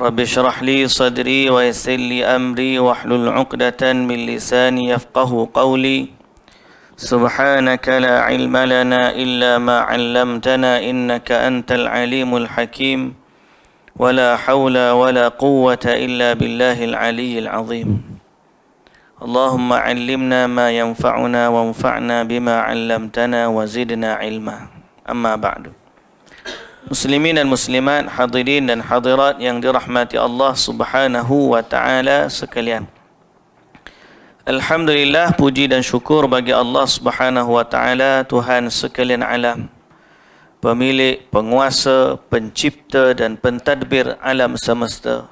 رب اشرح لي صدري ويسر لي امري واحلل عقدة من لساني يفقه قولي سبحانك لا علم لنا الا ما علمتنا انك انت العليم الحكيم ولا حول ولا قوة الا بالله العلي العظيم اللهم علمنا ما ينفعنا وانفعنا بما علمتنا وزدنا علما اما بعد muslimin dan muslimat hadirin dan hadirat yang dirahmati Allah subhanahu wa ta'ala sekalian Alhamdulillah puji dan syukur bagi Allah subhanahu wa ta'ala Tuhan sekalian alam pemilik, penguasa, pencipta dan pentadbir alam semesta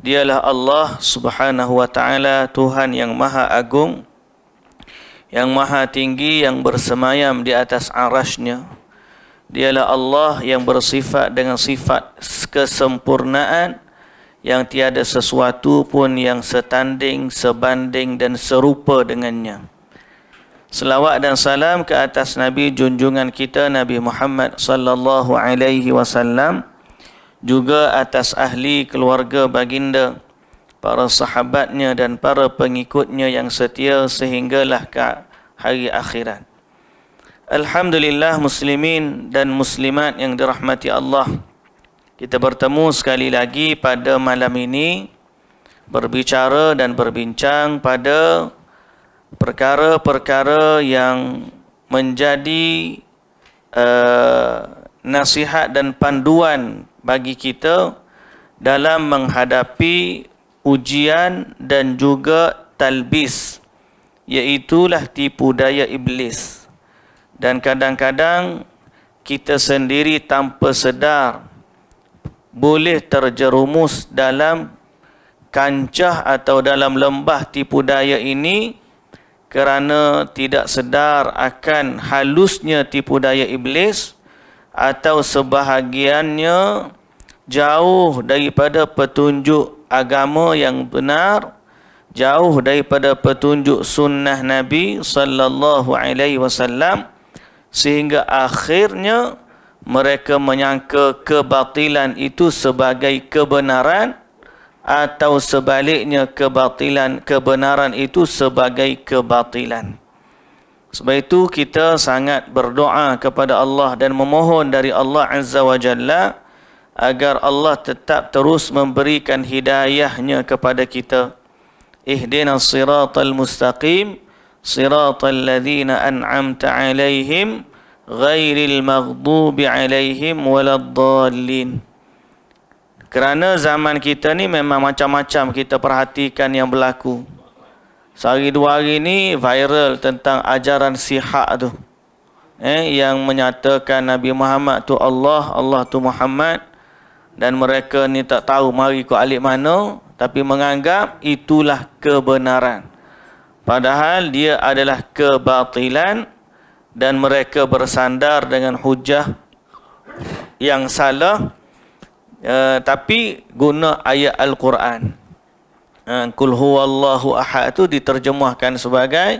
Dialah Allah subhanahu wa ta'ala Tuhan yang maha agung yang maha tinggi yang bersemayam di atas arasnya Dialah Allah yang bersifat dengan sifat kesempurnaan yang tiada sesuatu pun yang setanding, sebanding dan serupa dengannya. Selawat dan salam ke atas Nabi junjungan kita Nabi Muhammad sallallahu alaihi wasallam juga atas ahli keluarga baginda para sahabatnya dan para pengikutnya yang setia sehinggalah ke hari akhirat. Alhamdulillah muslimin dan muslimat yang dirahmati Allah Kita bertemu sekali lagi pada malam ini Berbicara dan berbincang pada Perkara-perkara yang menjadi uh, Nasihat dan panduan bagi kita Dalam menghadapi ujian dan juga talbis Iaitulah tipu daya iblis Iblis dan kadang-kadang kita sendiri tanpa sedar boleh terjerumus dalam kancah atau dalam lembah tipu daya ini kerana tidak sedar akan halusnya tipu daya iblis atau sebahagiannya jauh daripada petunjuk agama yang benar jauh daripada petunjuk sunnah nabi sallallahu alaihi wasallam sehingga akhirnya mereka menyangka kebatilan itu sebagai kebenaran atau sebaliknya kebatilan kebenaran itu sebagai kebatilan sebab itu kita sangat berdoa kepada Allah dan memohon dari Allah Azza wa Jalla agar Allah tetap terus memberikan hidayahnya kepada kita ihdinas siratal mustaqim صراط الذين أنعمت عليهم غير المغضوب عليهم ولا الضالين kerana zaman kita ni memang macam-macam kita perhatikan yang berlaku. Sehari dua hari ni viral tentang ajaran sihak tu. Eh, yang menyatakan Nabi Muhammad tu Allah, Allah tu Muhammad. Dan mereka ni tak tahu mari ke alik mana. Tapi menganggap itulah kebenaran. Padahal dia adalah kebatilan dan mereka bersandar dengan hujah yang salah. Uh, tapi guna ayat Al-Quran. Kul eh, huwallahu ahad itu diterjemahkan sebagai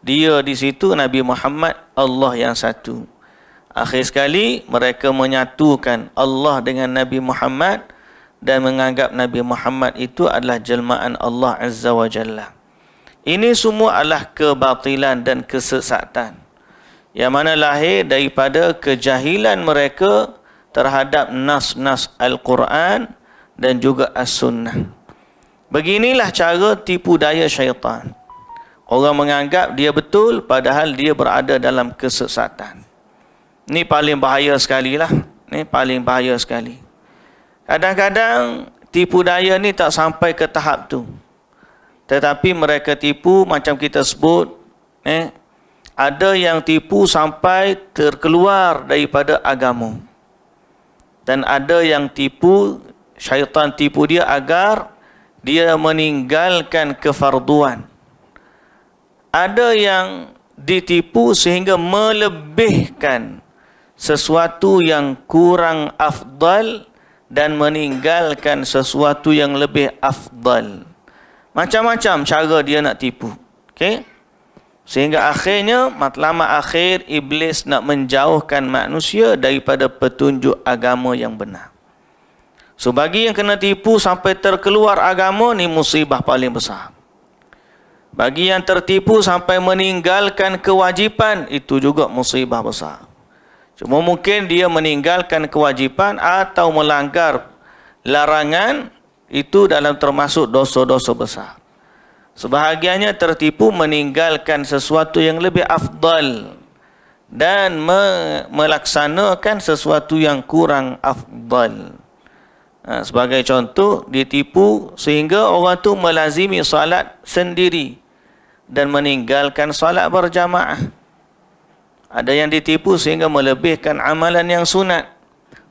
dia di situ Nabi Muhammad Allah yang satu. Akhir sekali mereka menyatukan Allah dengan Nabi Muhammad dan menganggap Nabi Muhammad itu adalah jelmaan Allah Azza wa Jalla. Uh, ini semua adalah kebatilan dan kesesatan. Yang mana lahir daripada kejahilan mereka terhadap nas-nas Al-Quran dan juga As-Sunnah. Beginilah cara tipu daya syaitan. Orang menganggap dia betul padahal dia berada dalam kesesatan. Ini paling bahaya sekali lah. Ini paling bahaya sekali. Kadang-kadang tipu daya ni tak sampai ke tahap tu. Tetapi mereka tipu macam kita sebut eh, Ada yang tipu sampai terkeluar daripada agama Dan ada yang tipu Syaitan tipu dia agar Dia meninggalkan kefarduan Ada yang ditipu sehingga melebihkan Sesuatu yang kurang afdal Dan meninggalkan sesuatu yang lebih afdal Dan meninggalkan sesuatu yang lebih afdal macam-macam cara dia nak tipu. Okay? Sehingga akhirnya, matlamat akhir, Iblis nak menjauhkan manusia daripada petunjuk agama yang benar. So, bagi yang kena tipu sampai terkeluar agama, ni musibah paling besar. Bagi yang tertipu sampai meninggalkan kewajipan, itu juga musibah besar. Cuma mungkin dia meninggalkan kewajipan atau melanggar larangan, itu dalam termasuk dosa-dosa besar. Sebahagiannya tertipu meninggalkan sesuatu yang lebih afdal dan me melaksanakan sesuatu yang kurang afdal. Ha, sebagai contoh, ditipu sehingga orang itu melazimi salat sendiri dan meninggalkan salat berjamaah. Ada yang ditipu sehingga melebihkan amalan yang sunat,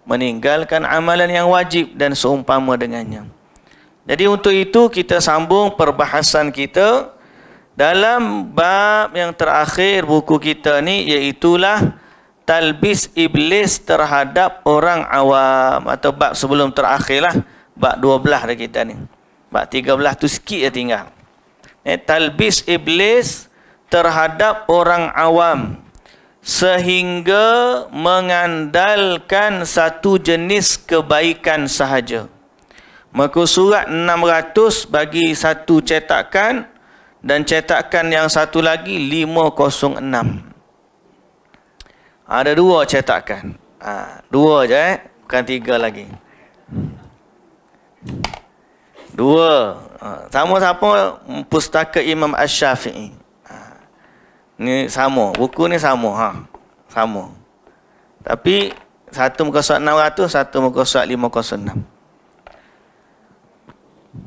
meninggalkan amalan yang wajib dan seumpama dengannya. Jadi untuk itu kita sambung perbahasan kita dalam bab yang terakhir buku kita ni iaitulah talbis iblis terhadap orang awam atau bab sebelum terakhir lah bab belah dah kita ni bab 13 tu sikit je tinggal eh, talbis iblis terhadap orang awam sehingga mengandalkan satu jenis kebaikan sahaja Maka surat 600 bagi satu cetakan dan cetakan yang satu lagi 506. Ada dua cetakan. Ha, dua je eh. Bukan tiga lagi. Dua. Ha, sama siapa? Pustaka Imam ash shafii Ha, ni sama. Buku ni sama. Ha, sama. Tapi satu muka surat 600, satu muka surat 506.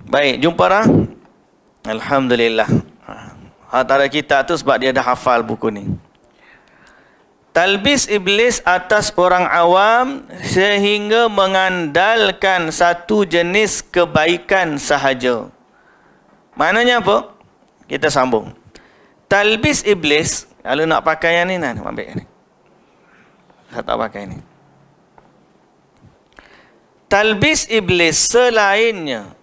Baik, jumpa dah. Alhamdulillah. Ha, tak ada kitab tu sebab dia dah hafal buku ni. Talbis iblis atas orang awam sehingga mengandalkan satu jenis kebaikan sahaja. Maknanya apa? Kita sambung. Talbis iblis, kalau nak pakai yang ni, nah, ambil ni. Saya tak pakai ni. Talbis iblis selainnya,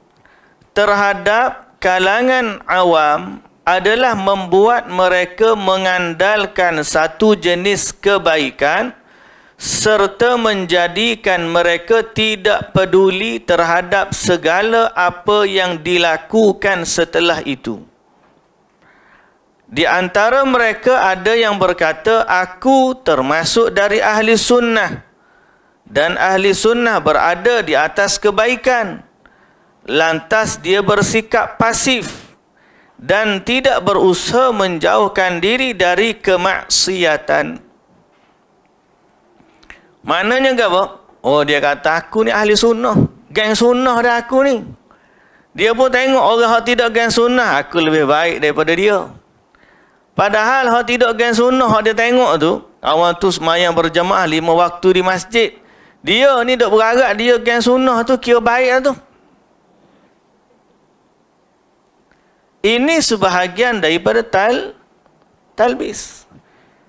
terhadap kalangan awam adalah membuat mereka mengandalkan satu jenis kebaikan serta menjadikan mereka tidak peduli terhadap segala apa yang dilakukan setelah itu. Di antara mereka ada yang berkata, Aku termasuk dari ahli sunnah. Dan ahli sunnah berada di atas kebaikan lantas dia bersikap pasif dan tidak berusaha menjauhkan diri dari kemaksiatan. Maknanya ke apa? Oh dia kata aku ni ahli sunnah. Geng sunnah dah aku ni. Dia pun tengok orang yang tidak geng sunnah. Aku lebih baik daripada dia. Padahal yang tidak geng sunnah yang dia tengok tu. Awal tu semayang berjemaah lima waktu di masjid. Dia ni dok berharap dia geng sunnah tu kira baik lah tu. Ini sebahagian daripada tal talbis.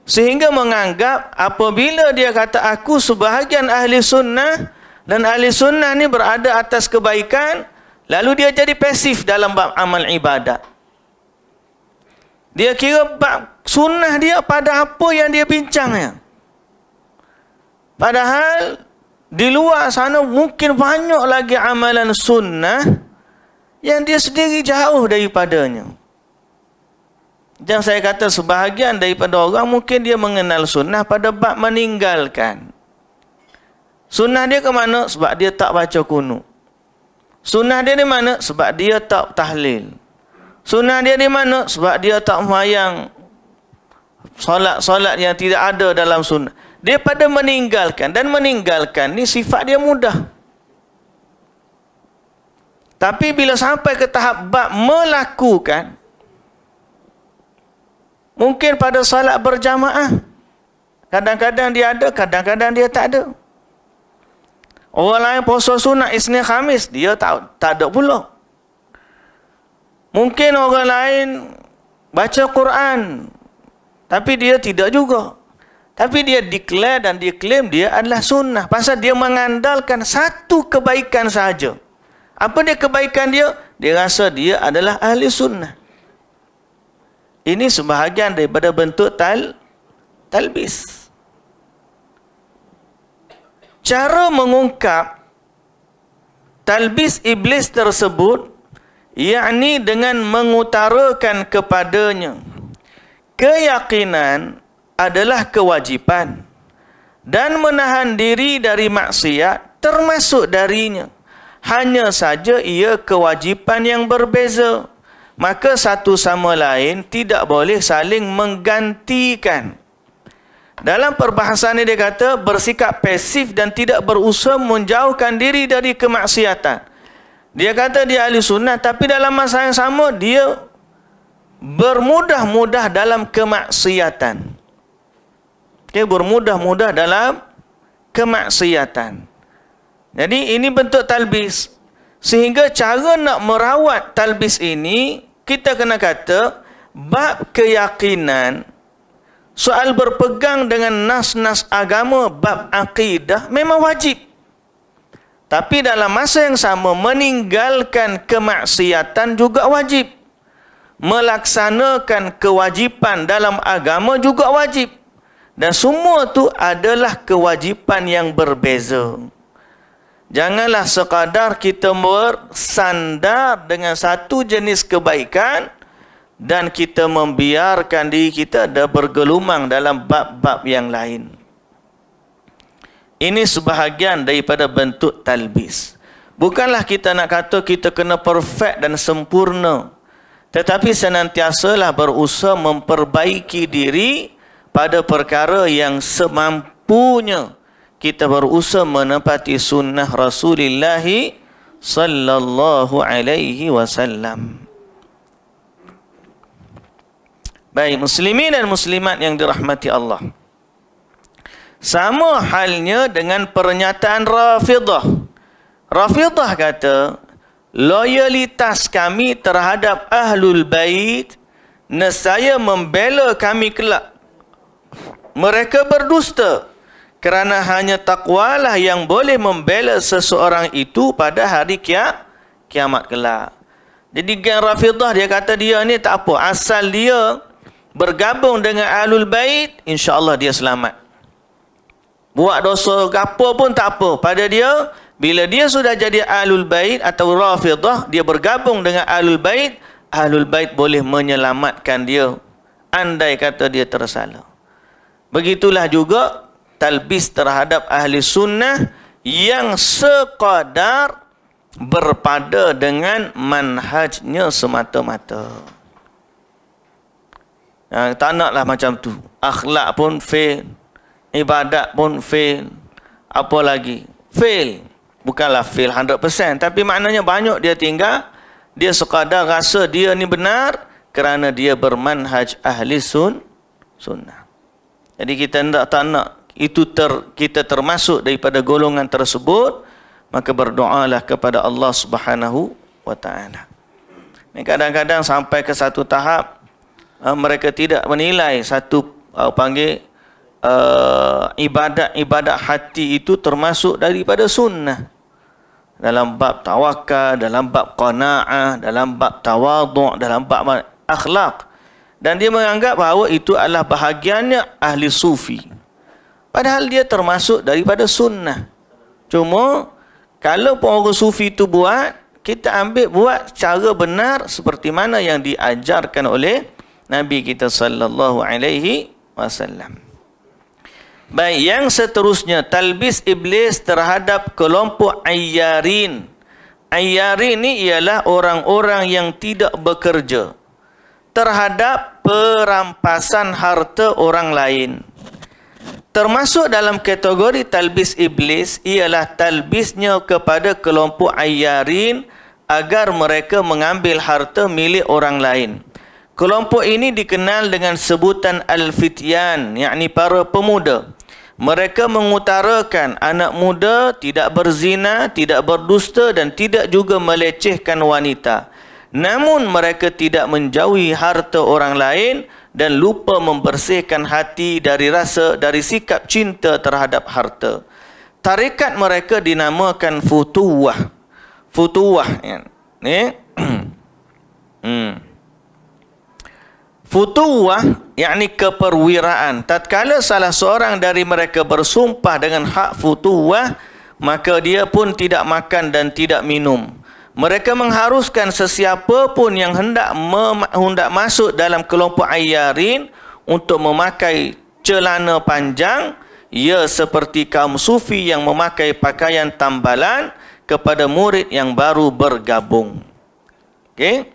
Sehingga menganggap apabila dia kata aku sebahagian ahli sunnah dan ahli sunnah ni berada atas kebaikan, lalu dia jadi pasif dalam bab amal ibadat. Dia kira bab sunnah dia pada apa yang dia bincangnya. Padahal di luar sana mungkin banyak lagi amalan sunnah yang dia sendiri jauh daripadanya. Dan saya kata sebahagian daripada orang mungkin dia mengenal sunnah pada bab meninggalkan. Sunnah dia ke mana? Sebab dia tak baca kunu. Sunnah dia di mana? Sebab dia tak tahlil. Sunnah dia di mana? Sebab dia tak mayang solat-solat yang tidak ada dalam sunnah. Dia pada meninggalkan. Dan meninggalkan ni sifat dia mudah. Tapi bila sampai ke tahap bab melakukan, mungkin pada salat berjamaah, kadang-kadang dia ada, kadang-kadang dia tak ada. Orang lain puasa sunat Isnin Khamis, dia tak, tak ada pula. Mungkin orang lain baca Quran, tapi dia tidak juga. Tapi dia declare dan dia claim dia adalah sunnah. Pasal dia mengandalkan satu kebaikan sahaja. Apa dia kebaikan dia? Dia rasa dia adalah ahli sunnah. Ini sebahagian daripada bentuk tal talbis. Cara mengungkap talbis iblis tersebut yakni dengan mengutarakan kepadanya keyakinan adalah kewajipan dan menahan diri dari maksiat termasuk darinya hanya saja ia kewajipan yang berbeza. Maka satu sama lain tidak boleh saling menggantikan. Dalam perbahasan ini dia kata, bersikap pasif dan tidak berusaha menjauhkan diri dari kemaksiatan. Dia kata dia ahli sunnah, tapi dalam masa yang sama dia bermudah-mudah dalam kemaksiatan. Dia bermudah-mudah dalam kemaksiatan. Kemaksiatan. Jadi ini bentuk talbis. Sehingga cara nak merawat talbis ini, kita kena kata, bab keyakinan, soal berpegang dengan nas-nas agama, bab akidah, memang wajib. Tapi dalam masa yang sama, meninggalkan kemaksiatan juga wajib. Melaksanakan kewajipan dalam agama juga wajib. Dan semua tu adalah kewajipan yang berbeza. Berbeza. Janganlah sekadar kita bersandar dengan satu jenis kebaikan dan kita membiarkan diri kita ada bergelumang dalam bab-bab yang lain. Ini sebahagian daripada bentuk talbis. Bukanlah kita nak kata kita kena perfect dan sempurna. Tetapi senantiasalah berusaha memperbaiki diri pada perkara yang semampunya kita berusaha menepati sunnah Rasulullah sallallahu alaihi wasallam. Baik muslimin dan muslimat yang dirahmati Allah. Sama halnya dengan pernyataan Rafidah. Rafidah kata, loyalitas kami terhadap Ahlul Bait nescaya membela kami kelak. Mereka berdusta kerana hanya takwalah yang boleh membela seseorang itu pada hari kia, kiamat kelak. Jadi geng Rafidah dia kata dia ni tak apa. Asal dia bergabung dengan Ahlul Bait, insyaAllah dia selamat. Buat dosa apa pun tak apa pada dia. Bila dia sudah jadi Ahlul Bait atau Rafidah, dia bergabung dengan Ahlul Bait, Ahlul Bait boleh menyelamatkan dia. Andai kata dia tersalah. Begitulah juga talbis terhadap ahli sunnah yang sekadar berpada dengan manhajnya semata-mata. Ha, tak naklah macam tu. Akhlak pun fail. Ibadat pun fail. Apa lagi? Fail. Bukanlah fail 100%. Tapi maknanya banyak dia tinggal. Dia sekadar rasa dia ni benar kerana dia bermanhaj ahli sun, sunnah. Jadi kita tak nak itu ter, kita termasuk daripada golongan tersebut maka berdoalah kepada Allah Subhanahu wa taala. Ini kadang-kadang sampai ke satu tahap eh, mereka tidak menilai satu eh, panggil eh, ibadat-ibadat hati itu termasuk daripada sunnah. Dalam bab tawakal, dalam bab qanaah, dalam bab tawaduk, dalam bab akhlak. Dan dia menganggap bahawa itu adalah bahagiannya ahli sufi. Padahal dia termasuk daripada sunnah. Cuma, kalau pun orang sufi itu buat, kita ambil buat cara benar seperti mana yang diajarkan oleh Nabi kita sallallahu alaihi wasallam. Baik, yang seterusnya, talbis iblis terhadap kelompok ayyarin. Ayyarin ini ialah orang-orang yang tidak bekerja terhadap perampasan harta orang lain termasuk dalam kategori talbis iblis ialah talbisnya kepada kelompok ayyarin agar mereka mengambil harta milik orang lain. Kelompok ini dikenal dengan sebutan al-fityan, yakni para pemuda. Mereka mengutarakan anak muda tidak berzina, tidak berdusta dan tidak juga melecehkan wanita. Namun mereka tidak menjauhi harta orang lain dan lupa membersihkan hati dari rasa dari sikap cinta terhadap harta. Tarikat mereka dinamakan futuwah. Futuwah ya. Ni. hmm. Futuwah yakni keperwiraan. Tatkala salah seorang dari mereka bersumpah dengan hak futuwah, maka dia pun tidak makan dan tidak minum. Mereka mengharuskan sesiapa pun yang hendak mem- hendak masuk dalam kelompok ayyarin untuk memakai celana panjang ia seperti kaum sufi yang memakai pakaian tambalan kepada murid yang baru bergabung. Okey.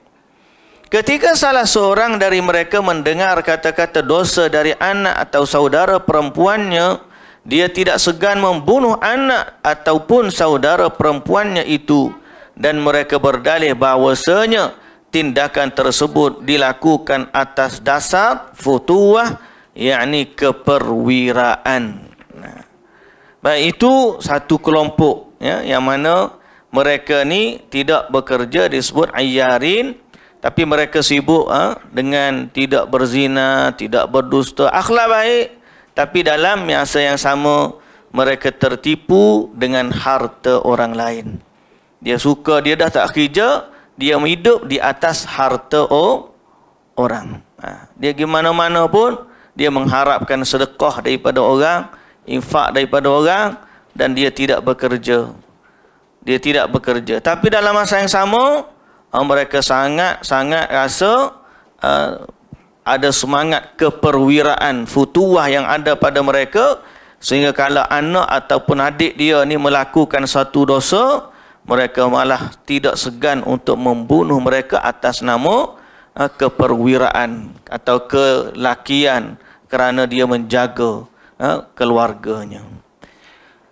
Ketika salah seorang dari mereka mendengar kata-kata dosa dari anak atau saudara perempuannya, dia tidak segan membunuh anak ataupun saudara perempuannya itu dan mereka berdalih bahawasanya tindakan tersebut dilakukan atas dasar futuah yakni keperwiraan nah. itu satu kelompok ya, yang mana mereka ni tidak bekerja disebut ayyarin tapi mereka sibuk ha, dengan tidak berzina tidak berdusta, akhlak baik tapi dalam masa yang sama mereka tertipu dengan harta orang lain dia suka dia dah tak kerja dia hidup di atas harta orang ha, dia gimana-mana pun dia mengharapkan sedekah daripada orang infak daripada orang dan dia tidak bekerja dia tidak bekerja tapi dalam masa yang sama mereka sangat-sangat rasa ha, ada semangat keperwiraan futuah yang ada pada mereka sehingga kalau anak ataupun adik dia ni melakukan satu dosa, mereka malah tidak segan untuk membunuh mereka atas nama eh, keperwiraan atau kelakian kerana dia menjaga eh, keluarganya.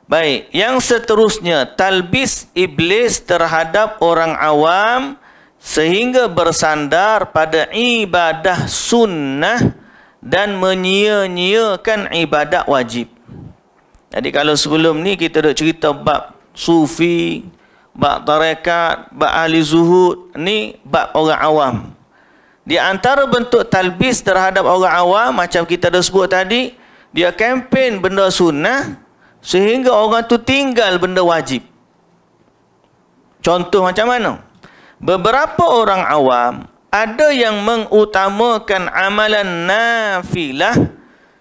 Baik, yang seterusnya talbis iblis terhadap orang awam sehingga bersandar pada ibadah sunnah dan menyia-nyiakan ibadah wajib. Jadi kalau sebelum ni kita dah cerita bab sufi, Bak tarekat, bak ahli zuhud, ni bak orang awam. Di antara bentuk talbis terhadap orang awam, macam kita dah sebut tadi, dia kempen benda sunnah, sehingga orang tu tinggal benda wajib. Contoh macam mana? Beberapa orang awam, ada yang mengutamakan amalan nafilah,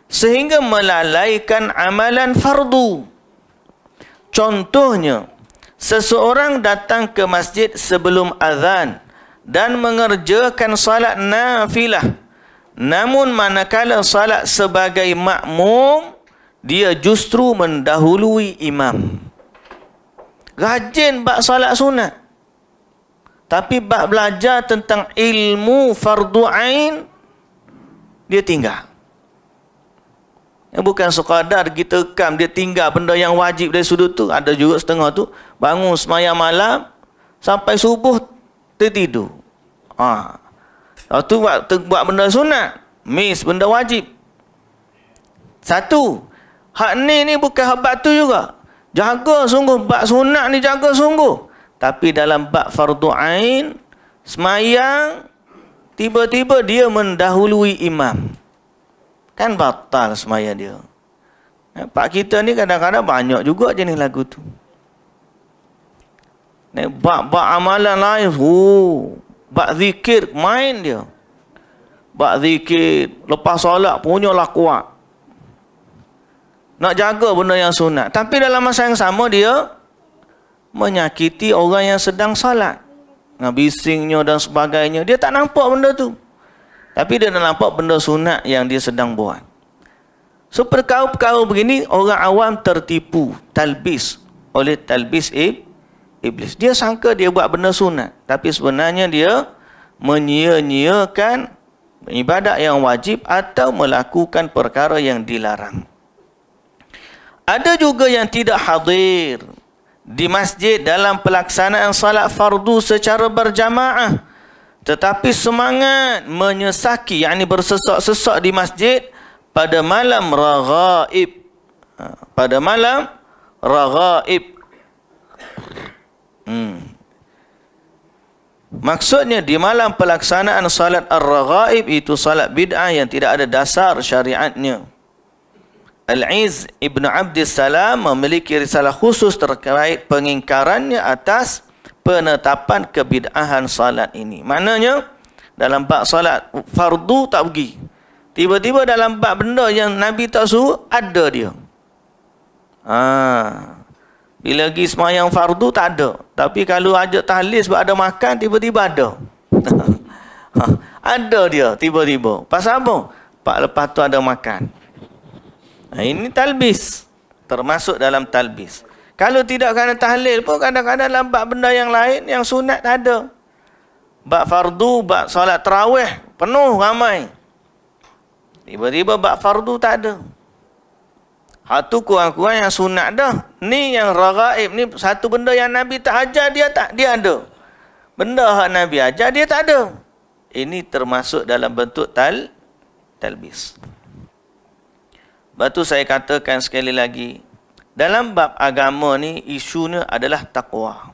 sehingga melalaikan amalan fardu. Contohnya, Seseorang datang ke masjid sebelum azan dan mengerjakan salat nafilah. Namun manakala salat sebagai makmum, dia justru mendahului imam. Rajin bak salat sunat. Tapi bak belajar tentang ilmu fardu'ain, dia tinggal. Eh, bukan sekadar kita kam dia tinggal benda yang wajib dari sudut tu ada juga setengah tu bangun semayang malam sampai subuh tertidur ha. lepas tu buat, buat benda sunat miss benda wajib satu hak ni ni bukan habat tu juga jaga sungguh bak sunat ni jaga sungguh tapi dalam bak fardu ain semayang tiba-tiba dia mendahului imam kan batal semaya dia ya, pak kita ni kadang-kadang banyak juga jenis lagu tu ya, bak-bak amalan lain oh, bak zikir main dia bak zikir lepas solat punya lah kuat nak jaga benda yang sunat tapi dalam masa yang sama dia menyakiti orang yang sedang solat ngabisingnya dan sebagainya dia tak nampak benda tu tapi dia dah nampak benda sunat yang dia sedang buat. So perkau-perkau begini orang awam tertipu, talbis oleh talbis ib, iblis. Dia sangka dia buat benda sunat. Tapi sebenarnya dia menyia-nyiakan ibadat yang wajib atau melakukan perkara yang dilarang. Ada juga yang tidak hadir di masjid dalam pelaksanaan salat fardu secara berjamaah. Tetapi semangat menyesaki, yakni bersesak-sesak di masjid pada malam raghaib. Ha, pada malam raghaib. Hmm. Maksudnya di malam pelaksanaan salat ar-raghaib itu salat bid'ah yang tidak ada dasar syariatnya. Al-Iz Ibn Abdissalam memiliki risalah khusus terkait pengingkarannya atas penetapan kebid'ahan salat ini. Maknanya, dalam bab salat fardu tak pergi. Tiba-tiba dalam bab benda yang Nabi tak suruh, ada dia. Ha. Bila pergi semayang fardu, tak ada. Tapi kalau ajak tahlis sebab ada makan, tiba-tiba ada. ha. Ada dia, tiba-tiba. Pasal apa? Pak lepas tu ada makan. Nah, ini talbis. Termasuk dalam talbis. Kalau tidak kerana tahlil pun kadang-kadang dalam bab benda yang lain yang sunat ada. Bab fardu, bab solat terawih penuh ramai. Tiba-tiba bab fardu tak ada. Satu kurang-kurang yang sunat dah. Ni yang raraib ni satu benda yang Nabi tak ajar dia tak, dia ada. Benda yang Nabi ajar dia tak ada. Ini termasuk dalam bentuk tal talbis. Batu saya katakan sekali lagi, dalam bab agama ni isunya adalah takwa.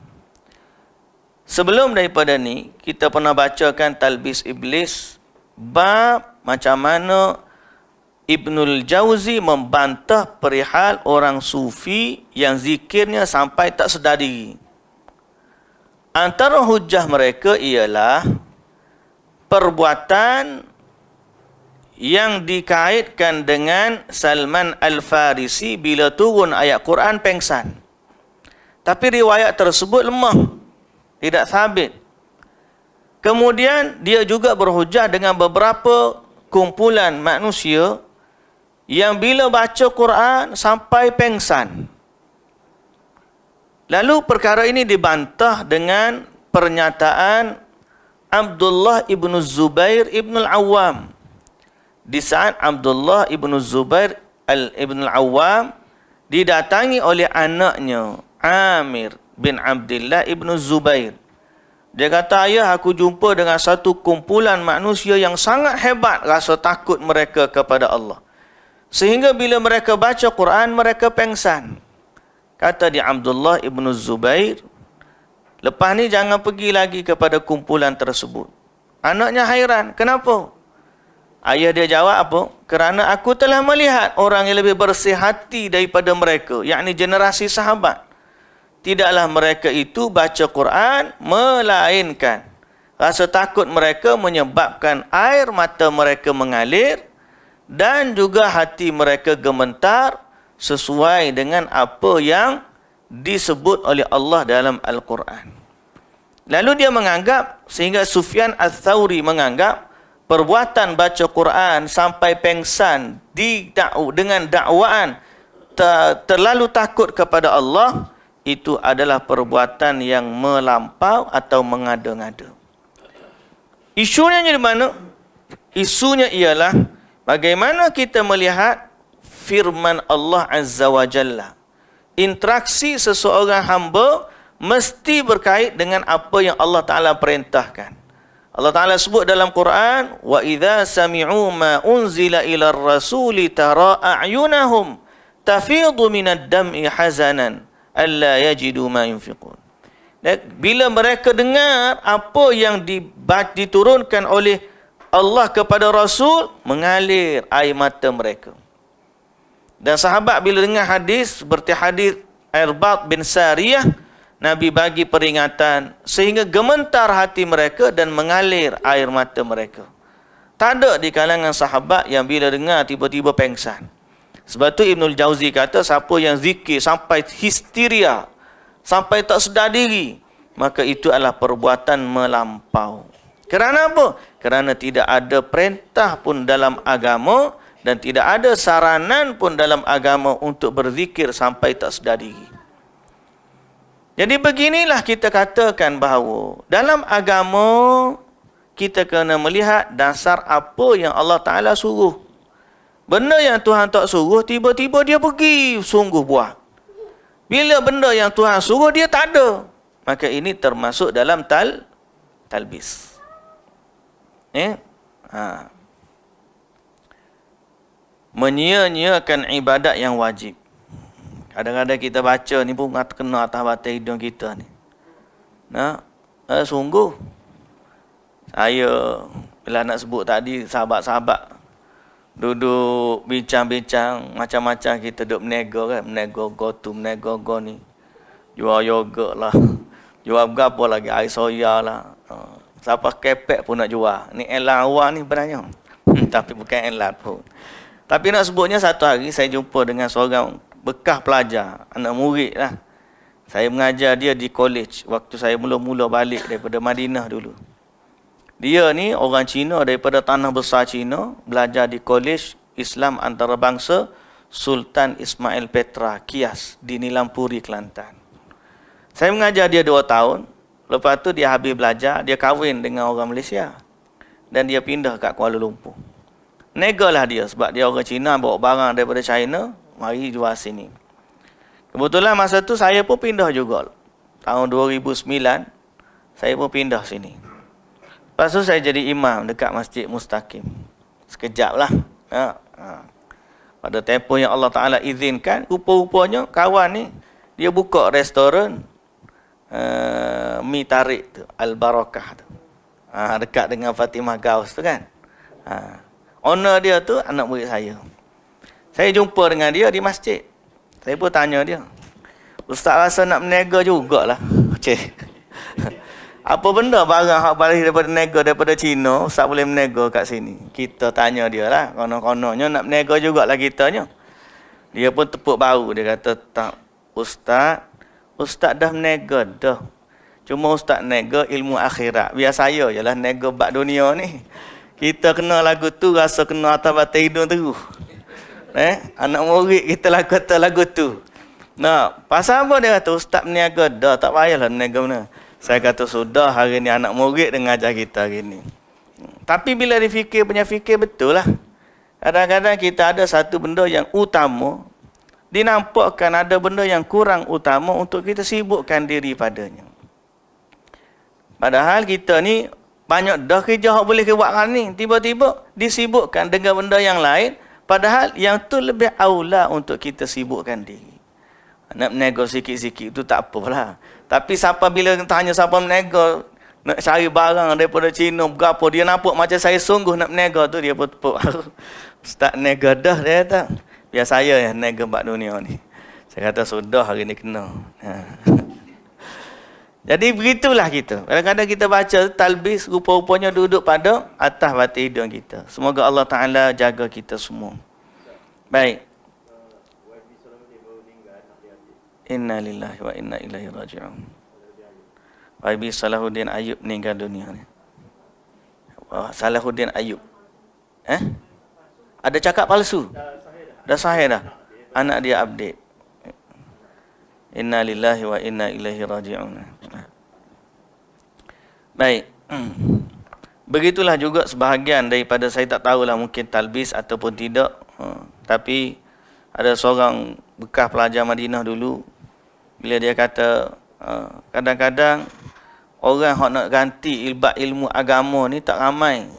Sebelum daripada ni kita pernah bacakan talbis iblis bab macam mana Ibnul Jauzi membantah perihal orang sufi yang zikirnya sampai tak sedar diri. Antara hujah mereka ialah perbuatan yang dikaitkan dengan Salman Al-Farisi bila turun ayat Quran pengsan. Tapi riwayat tersebut lemah. Tidak sabit. Kemudian dia juga berhujah dengan beberapa kumpulan manusia yang bila baca Quran sampai pengsan. Lalu perkara ini dibantah dengan pernyataan Abdullah ibn Zubair ibn Al-Awwam di saat Abdullah ibn Zubair al ibn al Awam didatangi oleh anaknya Amir bin Abdullah ibn Zubair. Dia kata, ayah aku jumpa dengan satu kumpulan manusia yang sangat hebat rasa takut mereka kepada Allah. Sehingga bila mereka baca Quran, mereka pengsan. Kata di Abdullah ibn Zubair, lepas ni jangan pergi lagi kepada kumpulan tersebut. Anaknya hairan, Kenapa? Ayah dia jawab apa? Kerana aku telah melihat orang yang lebih bersih hati daripada mereka. Yang generasi sahabat. Tidaklah mereka itu baca Quran melainkan. Rasa takut mereka menyebabkan air mata mereka mengalir. Dan juga hati mereka gementar sesuai dengan apa yang disebut oleh Allah dalam Al-Quran. Lalu dia menganggap, sehingga Sufyan al thawri menganggap, perbuatan baca Quran sampai pengsan di dakwah dengan dakwaan ter, terlalu takut kepada Allah itu adalah perbuatan yang melampau atau mengada-ngada. Isunya di mana? Isunya ialah bagaimana kita melihat firman Allah Azza wa Jalla. Interaksi seseorang hamba mesti berkait dengan apa yang Allah Ta'ala perintahkan. Allah Taala sebut dalam Quran wa idza sami'u ma unzila ila ar-rasul tara a'yunahum tafidu minad dam'i hazanan alla yajidu ma yunfiqun bila mereka dengar apa yang diturunkan oleh Allah kepada Rasul mengalir air mata mereka dan sahabat bila dengar hadis seperti hadis Arbat bin Sariyah Nabi bagi peringatan sehingga gemetar hati mereka dan mengalir air mata mereka. Tak ada di kalangan sahabat yang bila dengar tiba-tiba pengsan. Sebab tu Ibnul Jauzi kata siapa yang zikir sampai histeria, sampai tak sedar diri, maka itu adalah perbuatan melampau. Kerana apa? Kerana tidak ada perintah pun dalam agama dan tidak ada saranan pun dalam agama untuk berzikir sampai tak sedar diri. Jadi beginilah kita katakan bahawa dalam agama kita kena melihat dasar apa yang Allah Ta'ala suruh. Benda yang Tuhan tak suruh, tiba-tiba dia pergi sungguh buat. Bila benda yang Tuhan suruh, dia tak ada. Maka ini termasuk dalam tal talbis. Eh? Ha. Menyia-nyiakan ibadat yang wajib. Kadang-kadang kita baca ni pun kena atas batas hidung kita ni. Nah, eh, sungguh. Saya bila nak sebut tadi sahabat-sahabat duduk bincang-bincang macam-macam kita duduk menego kan, menego go tu, menego go ni. Jual yoga lah. Jual apa lagi, air soya lah. Eh, siapa kepek pun nak jual. Ni elang awal ni sebenarnya. Tapi bukan elang pun. Tapi nak sebutnya satu hari saya jumpa dengan seorang Bekah pelajar, anak murid lah. Saya mengajar dia di kolej. waktu saya mula-mula balik daripada Madinah dulu. Dia ni orang Cina daripada tanah besar Cina, belajar di kolej Islam antarabangsa Sultan Ismail Petra Kias di Nilampuri, Kelantan. Saya mengajar dia dua tahun, lepas tu dia habis belajar, dia kahwin dengan orang Malaysia. Dan dia pindah ke Kuala Lumpur. Negalah dia sebab dia orang Cina bawa barang daripada China, mari luar sini. Kebetulan masa tu saya pun pindah juga. Tahun 2009, saya pun pindah sini. Lepas tu saya jadi imam dekat Masjid Mustaqim. Sekejaplah Ha. Ha. Pada tempoh yang Allah Ta'ala izinkan, rupa-rupanya kawan ni, dia buka restoran uh, Mi Tarik tu, Al-Barakah tu. Ha, dekat dengan Fatimah Gauss tu kan. Ha. Owner dia tu anak murid saya. Saya jumpa dengan dia di masjid. Saya pun tanya dia. Ustaz rasa nak meniaga lah, okay. Apa benda barang hak balik daripada nego daripada Cina, Ustaz boleh menego kat sini. Kita tanya dia lah, konon-kononnya nak menego juga lah kitanya. Dia pun tepuk bau, dia kata, tak, Ustaz, Ustaz dah menego dah. Cuma Ustaz menego ilmu akhirat, biar saya je lah menego bak dunia ni. Kita kena lagu tu, rasa kena atas batai hidung terus. Eh, anak murid kita lagu, kata lagu tu. Nah, pasal apa dia kata ustaz berniaga dah, tak payahlah berniaga mana. Saya kata sudah hari ni anak murid dengan ajar kita hari ni. Tapi bila difikir punya fikir betul lah. Kadang-kadang kita ada satu benda yang utama dinampakkan ada benda yang kurang utama untuk kita sibukkan diri padanya. Padahal kita ni banyak dah kerja yang boleh buat hari ni. Tiba-tiba disibukkan dengan benda yang lain. Padahal yang tu lebih aula untuk kita sibukkan diri. Nak menego sikit-sikit tu tak apalah. Tapi siapa bila tanya siapa menego nak cari barang daripada Cina berapa dia nampak macam saya sungguh nak menego tu dia pun tepuk. Ustaz nego dah dia tak. Biar ya, saya yang nego bak dunia ni. Saya kata sudah hari ni kena. Ha. Jadi begitulah kita. Kadang-kadang kita baca talbis rupa-rupanya duduk pada atas batu hidung kita. Semoga Allah Ta'ala jaga kita semua. Baik. Inna lillahi wa inna Ilaihi raji'un. YB Salahuddin Ayub meninggal dunia ni. Wah, Salahuddin Ayub. Eh? Ada cakap palsu? Dah sahih dah. Anak dia update. Inna lillahi wa inna Ilahi raji'un. Baik. Begitulah juga sebahagian daripada saya tak tahulah mungkin talbis ataupun tidak. Hmm. Tapi ada seorang bekas pelajar Madinah dulu bila dia kata hmm, kadang-kadang orang hok nak ganti ilbab ilmu agama ni tak ramai.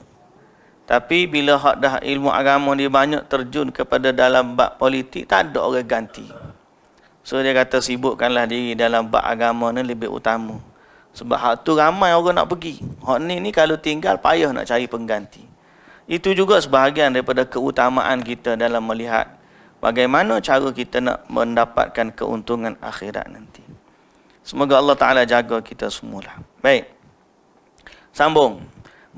Tapi bila hok dah ilmu agama dia banyak terjun kepada dalam bak politik tak ada orang ganti. So dia kata sibukkanlah diri dalam bab agama ni lebih utama. Sebab hak tu ramai orang nak pergi. Hak ni ni kalau tinggal payah nak cari pengganti. Itu juga sebahagian daripada keutamaan kita dalam melihat bagaimana cara kita nak mendapatkan keuntungan akhirat nanti. Semoga Allah Ta'ala jaga kita semua. Baik. Sambung.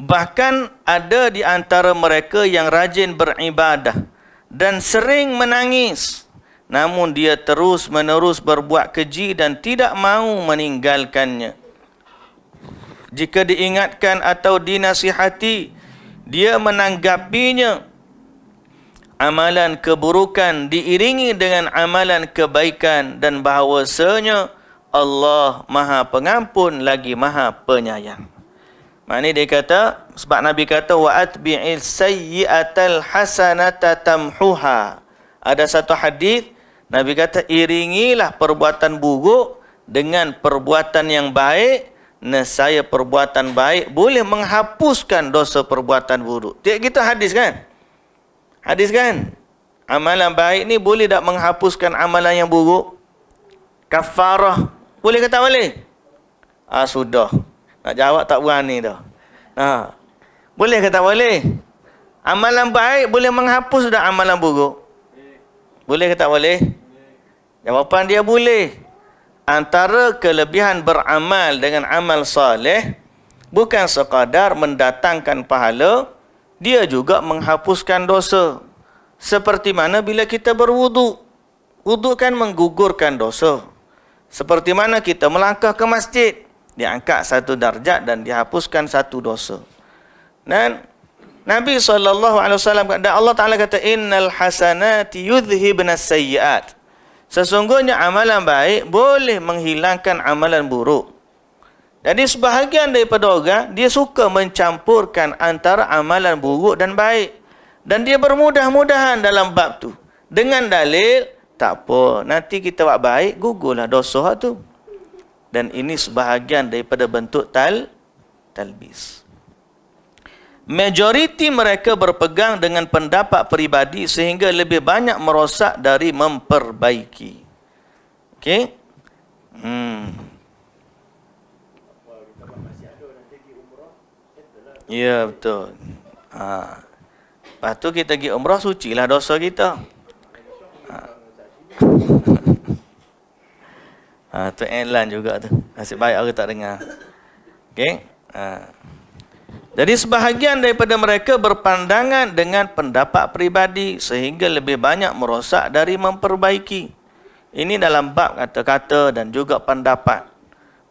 Bahkan ada di antara mereka yang rajin beribadah dan sering menangis namun dia terus menerus berbuat keji dan tidak mahu meninggalkannya jika diingatkan atau dinasihati dia menanggapinya amalan keburukan diiringi dengan amalan kebaikan dan bahawasanya Allah Maha Pengampun lagi Maha Penyayang. Maknanya dia kata sebab Nabi kata wa atbi'il sayyi'atal hasanata tamhuha. Ada satu hadis Nabi kata iringilah perbuatan buruk dengan perbuatan yang baik. Nesaya perbuatan baik boleh menghapuskan dosa perbuatan buruk. Tidak kita hadis kan? Hadis kan? Amalan baik ni boleh tak menghapuskan amalan yang buruk? Kafarah. Boleh kata boleh? Ah sudah. Nak jawab tak berani dah. Nah. Ha. Boleh kata boleh? Amalan baik boleh menghapus dah amalan buruk? Boleh ke tak boleh? Jawapan dia boleh. Antara kelebihan beramal dengan amal soleh, bukan sekadar mendatangkan pahala, dia juga menghapuskan dosa. Seperti mana bila kita berwudu. Wudu kan menggugurkan dosa. Seperti mana kita melangkah ke masjid. Diangkat satu darjat dan dihapuskan satu dosa. Dan Nabi SAW dan Allah Ta'ala kata innal hasanati yudhibna sayyiat sesungguhnya amalan baik boleh menghilangkan amalan buruk jadi sebahagian daripada orang dia suka mencampurkan antara amalan buruk dan baik dan dia bermudah-mudahan dalam bab tu dengan dalil tak apa nanti kita buat baik lah dosa tu dan ini sebahagian daripada bentuk tal talbis majoriti mereka berpegang dengan pendapat peribadi sehingga lebih banyak merosak dari memperbaiki. Okey. Hmm. Ya betul. Ha. Lepas tu kita pergi umrah suci lah dosa kita. Ha. ha tu Elan juga tu. Nasib baik aku tak dengar. Okey. Ha. Jadi sebahagian daripada mereka berpandangan dengan pendapat pribadi sehingga lebih banyak merosak dari memperbaiki. Ini dalam bab kata-kata dan juga pendapat.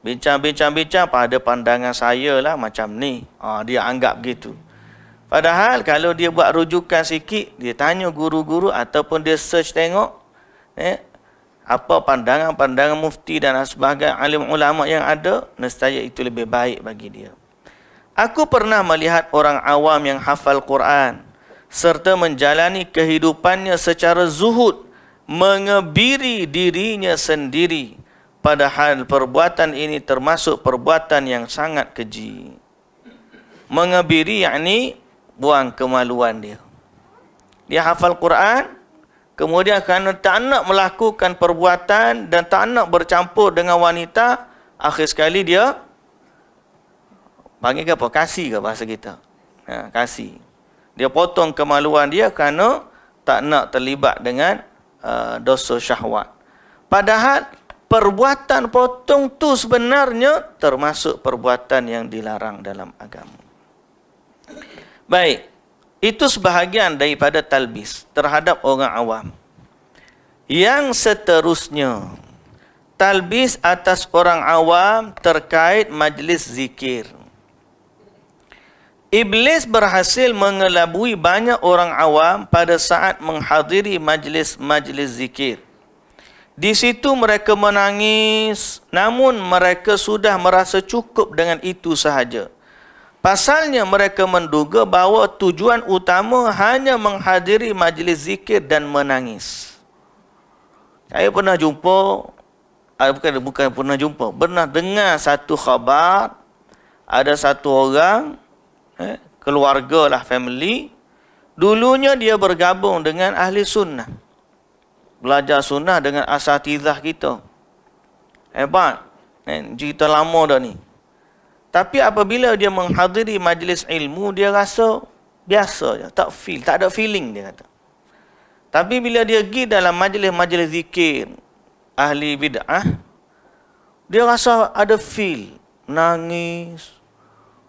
Bincang-bincang-bincang pada pandangan saya lah macam ni. Ha, dia anggap gitu. Padahal kalau dia buat rujukan sikit, dia tanya guru-guru ataupun dia search tengok eh, apa pandangan-pandangan mufti dan sebagainya alim ulama yang ada, nescaya itu lebih baik bagi dia. Aku pernah melihat orang awam yang hafal Quran serta menjalani kehidupannya secara zuhud mengebiri dirinya sendiri padahal perbuatan ini termasuk perbuatan yang sangat keji. Mengebiri yakni buang kemaluan dia. Dia hafal Quran kemudian kerana tak nak melakukan perbuatan dan tak nak bercampur dengan wanita akhir sekali dia Panggil ke apa? Kasih ke bahasa kita? Ha, kasih. Dia potong kemaluan dia kerana tak nak terlibat dengan uh, dosa syahwat. Padahal perbuatan potong tu sebenarnya termasuk perbuatan yang dilarang dalam agama. Baik. Itu sebahagian daripada talbis terhadap orang awam. Yang seterusnya, talbis atas orang awam terkait majlis zikir. Iblis berhasil mengelabui banyak orang awam pada saat menghadiri majlis-majlis zikir. Di situ mereka menangis, namun mereka sudah merasa cukup dengan itu sahaja. Pasalnya mereka menduga bahawa tujuan utama hanya menghadiri majlis zikir dan menangis. Saya pernah jumpa, ah, bukan, bukan pernah jumpa, pernah dengar satu khabar, ada satu orang, Eh, keluarga lah family dulunya dia bergabung dengan ahli sunnah belajar sunnah dengan asatidah kita hebat eh, cerita lama dah ni tapi apabila dia menghadiri majlis ilmu dia rasa biasa je tak feel tak ada feeling dia kata tapi bila dia pergi dalam majlis-majlis zikir ahli bid'ah dia rasa ada feel nangis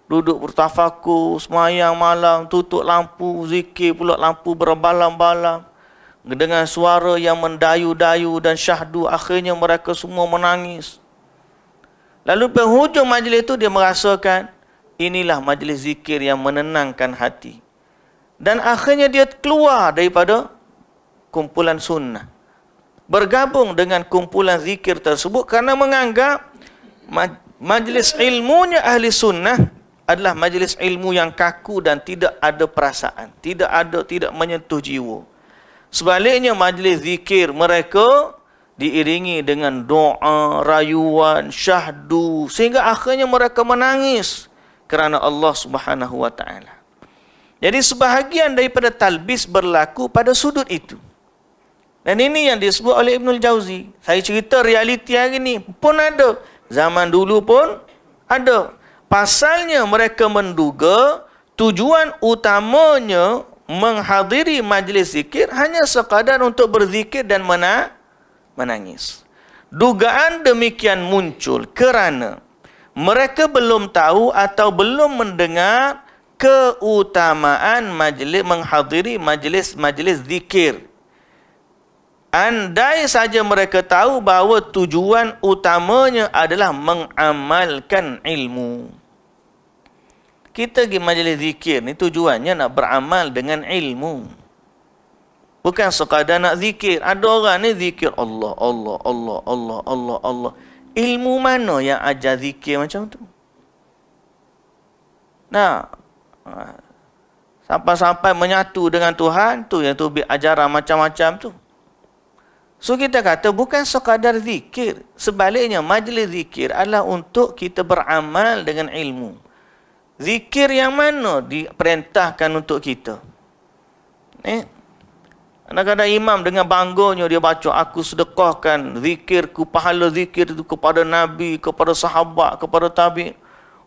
duduk bertafakur, semayang malam, tutup lampu, zikir pula lampu berbalam-balam. Dengan suara yang mendayu-dayu dan syahdu, akhirnya mereka semua menangis. Lalu penghujung majlis itu dia merasakan, inilah majlis zikir yang menenangkan hati. Dan akhirnya dia keluar daripada kumpulan sunnah. Bergabung dengan kumpulan zikir tersebut kerana menganggap majlis ilmunya ahli sunnah adalah majlis ilmu yang kaku dan tidak ada perasaan. Tidak ada, tidak menyentuh jiwa. Sebaliknya majlis zikir mereka diiringi dengan doa, rayuan, syahdu. Sehingga akhirnya mereka menangis kerana Allah subhanahu wa ta'ala. Jadi sebahagian daripada talbis berlaku pada sudut itu. Dan ini yang disebut oleh Ibn Jauzi. Saya cerita realiti hari ini pun ada. Zaman dulu pun ada pasalnya mereka menduga tujuan utamanya menghadiri majlis zikir hanya sekadar untuk berzikir dan mena menangis. Dugaan demikian muncul kerana mereka belum tahu atau belum mendengar keutamaan majlis menghadiri majlis-majlis zikir. Andai saja mereka tahu bahawa tujuan utamanya adalah mengamalkan ilmu kita pergi majlis zikir ni tujuannya nak beramal dengan ilmu. Bukan sekadar nak zikir. Ada orang ni zikir Allah, Allah, Allah, Allah, Allah, Allah. Ilmu mana yang ajar zikir macam tu? Nah, sampai-sampai menyatu dengan Tuhan tu yang tu ajaran macam-macam tu. So kita kata bukan sekadar zikir. Sebaliknya majlis zikir adalah untuk kita beramal dengan ilmu. Zikir yang mana diperintahkan untuk kita? Eh? Kadang-kadang imam dengan bangganya dia baca, aku sedekahkan zikirku, pahala zikir itu kepada Nabi, kepada sahabat, kepada tabi.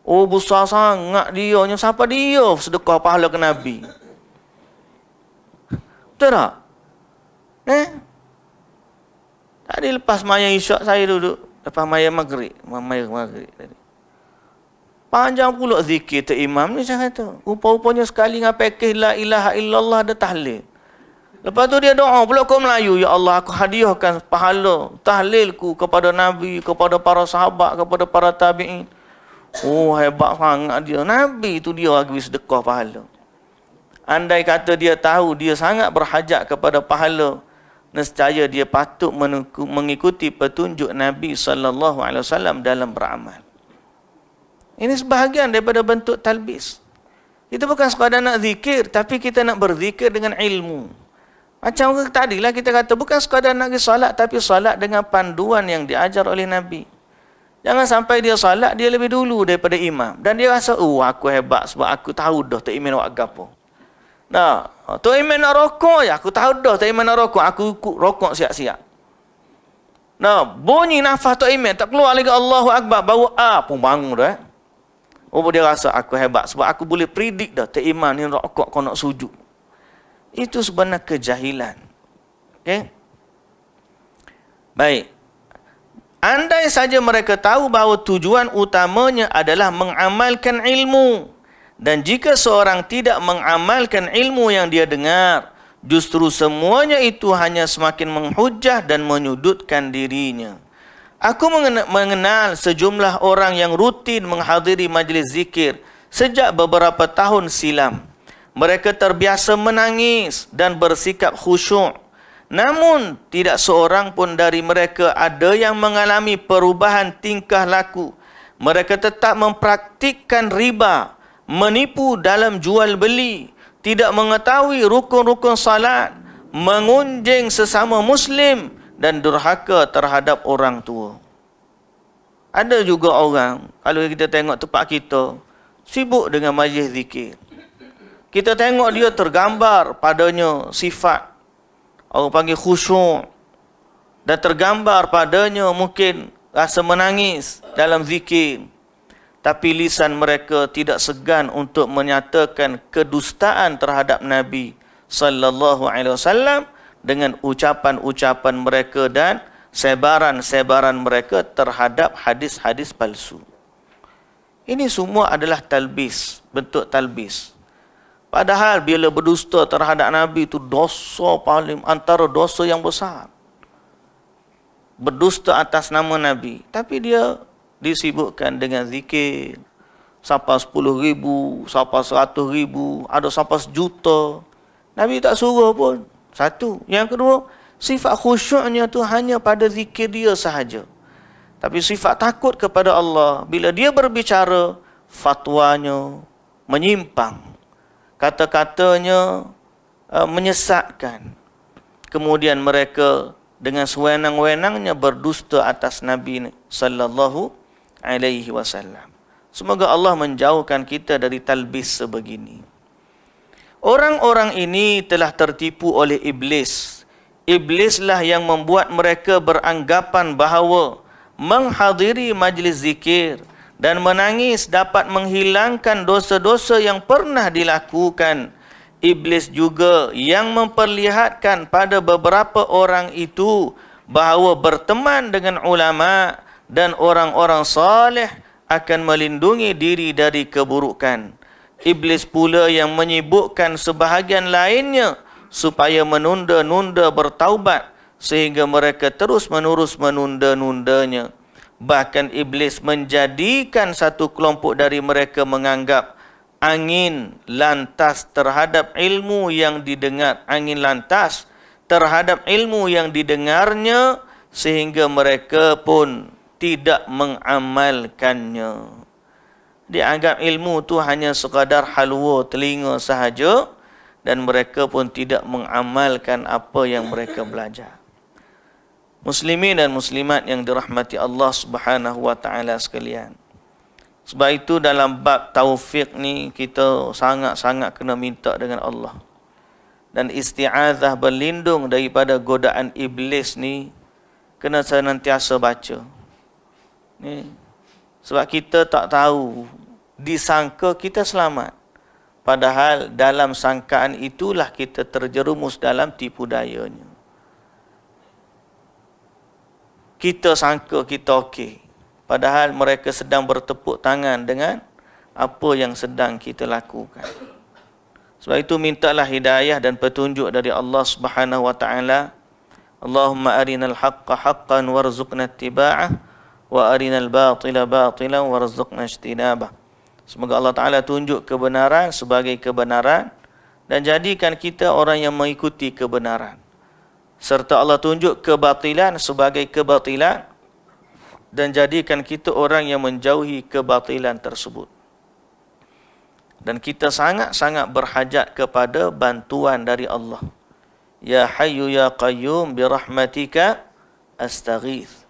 Oh besar sangat dia. Siapa dia sedekah pahala ke Nabi? Betul tak? Eh? Tadi lepas maya isyak saya duduk. Lepas maya maghrib. Maya maghrib tadi. Panjang pula zikir tu imam ni saya kata. Rupa-rupanya sekali dengan pakai la ilaha illallah ada tahlil. Lepas tu dia doa pula kau Melayu. Ya Allah aku hadiahkan pahala tahlilku kepada Nabi, kepada para sahabat, kepada para tabi'in. Oh hebat sangat dia. Nabi tu dia lagi sedekah pahala. Andai kata dia tahu dia sangat berhajat kepada pahala. Nescaya dia patut mengikuti petunjuk Nabi SAW dalam beramal. Ini sebahagian daripada bentuk talbis. Itu bukan sekadar nak zikir, tapi kita nak berzikir dengan ilmu. Macam tadi lah kita kata, bukan sekadar nak pergi salat, tapi salat dengan panduan yang diajar oleh Nabi. Jangan sampai dia salat, dia lebih dulu daripada imam. Dan dia rasa, oh aku hebat sebab aku tahu dah Tok Iman Wakgapo. Nah, Tok Iman nak rokok ya, aku tahu dah Tok Iman nak rokok, aku rokok siap-siap. Nah, bunyi nafas Tok Iman, tak keluar lagi Allahu Akbar, Bau A pun bangun dah. Eh? Oh, dia rasa aku hebat? Sebab aku boleh predik dah. Tak iman ni rakuk kau nak sujud. Itu sebenarnya kejahilan. Okay? Baik. Andai saja mereka tahu bahawa tujuan utamanya adalah mengamalkan ilmu. Dan jika seorang tidak mengamalkan ilmu yang dia dengar, justru semuanya itu hanya semakin menghujah dan menyudutkan dirinya. Aku mengenal sejumlah orang yang rutin menghadiri majlis zikir sejak beberapa tahun silam. Mereka terbiasa menangis dan bersikap khusyuk. Namun, tidak seorang pun dari mereka ada yang mengalami perubahan tingkah laku. Mereka tetap mempraktikkan riba, menipu dalam jual beli, tidak mengetahui rukun-rukun salat, mengunjing sesama muslim, dan durhaka terhadap orang tua. Ada juga orang, kalau kita tengok tempat kita, sibuk dengan majlis zikir. Kita tengok dia tergambar padanya sifat, orang panggil khusyuk, dan tergambar padanya mungkin rasa menangis dalam zikir. Tapi lisan mereka tidak segan untuk menyatakan kedustaan terhadap Nabi sallallahu alaihi wasallam dengan ucapan-ucapan mereka dan sebaran-sebaran mereka terhadap hadis-hadis palsu. Ini semua adalah talbis, bentuk talbis. Padahal bila berdusta terhadap Nabi itu dosa paling antara dosa yang besar. Berdusta atas nama Nabi. Tapi dia disibukkan dengan zikir. Sampai sepuluh ribu, sampai seratus ribu, ada sampai sejuta. Nabi tak suruh pun. Satu. Yang kedua, sifat khusyuknya tu hanya pada zikir dia sahaja. Tapi sifat takut kepada Allah, bila dia berbicara, fatwanya menyimpang. Kata-katanya uh, menyesatkan. Kemudian mereka dengan sewenang-wenangnya berdusta atas Nabi sallallahu alaihi wasallam. Semoga Allah menjauhkan kita dari talbis sebegini. Orang-orang ini telah tertipu oleh iblis. Iblislah yang membuat mereka beranggapan bahawa menghadiri majlis zikir dan menangis dapat menghilangkan dosa-dosa yang pernah dilakukan. Iblis juga yang memperlihatkan pada beberapa orang itu bahawa berteman dengan ulama dan orang-orang saleh akan melindungi diri dari keburukan. Iblis pula yang menyibukkan sebahagian lainnya supaya menunda-nunda bertaubat sehingga mereka terus-menerus menunda-nundanya. Bahkan Iblis menjadikan satu kelompok dari mereka menganggap angin lantas terhadap ilmu yang didengar. Angin lantas terhadap ilmu yang didengarnya sehingga mereka pun tidak mengamalkannya dianggap ilmu tu hanya sekadar halwa telinga sahaja dan mereka pun tidak mengamalkan apa yang mereka belajar. Muslimin dan muslimat yang dirahmati Allah Subhanahu wa taala sekalian. Sebab itu dalam bab taufik ni kita sangat-sangat kena minta dengan Allah. Dan isti'azah berlindung daripada godaan iblis ni kena senantiasa baca. Ni sebab kita tak tahu disangka kita selamat. Padahal dalam sangkaan itulah kita terjerumus dalam tipu dayanya. Kita sangka kita okey. Padahal mereka sedang bertepuk tangan dengan apa yang sedang kita lakukan. Sebab itu mintalah hidayah dan petunjuk dari Allah Subhanahu wa taala. Allahumma arinal haqqo haqqan warzuqna ittiba'ah wa arinal batila batilan warzuqna ijtinabah. Semoga Allah Ta'ala tunjuk kebenaran sebagai kebenaran dan jadikan kita orang yang mengikuti kebenaran. Serta Allah tunjuk kebatilan sebagai kebatilan dan jadikan kita orang yang menjauhi kebatilan tersebut. Dan kita sangat-sangat berhajat kepada bantuan dari Allah. Ya Hayu Ya Qayyum bi rahmatika astaghith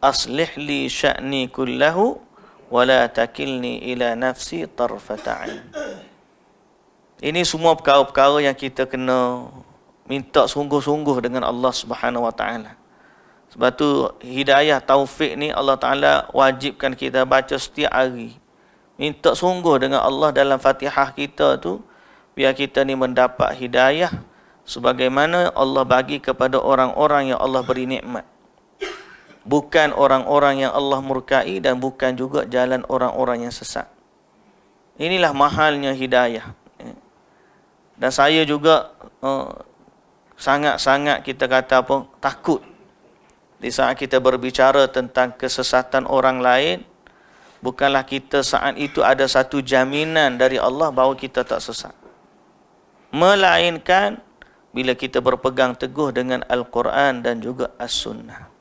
aslih li sya'ni kullahu wala takilni ila nafsi tarfata'in ini semua perkara-perkara yang kita kena minta sungguh-sungguh dengan Allah Subhanahu wa taala sebab tu hidayah taufik ni Allah taala wajibkan kita baca setiap hari minta sungguh dengan Allah dalam Fatihah kita tu biar kita ni mendapat hidayah sebagaimana Allah bagi kepada orang-orang yang Allah beri nikmat bukan orang-orang yang Allah murkai dan bukan juga jalan orang-orang yang sesat. Inilah mahalnya hidayah. Dan saya juga eh, sangat-sangat kita kata apa takut di saat kita berbicara tentang kesesatan orang lain bukanlah kita saat itu ada satu jaminan dari Allah bahawa kita tak sesat. Melainkan bila kita berpegang teguh dengan Al-Quran dan juga As-Sunnah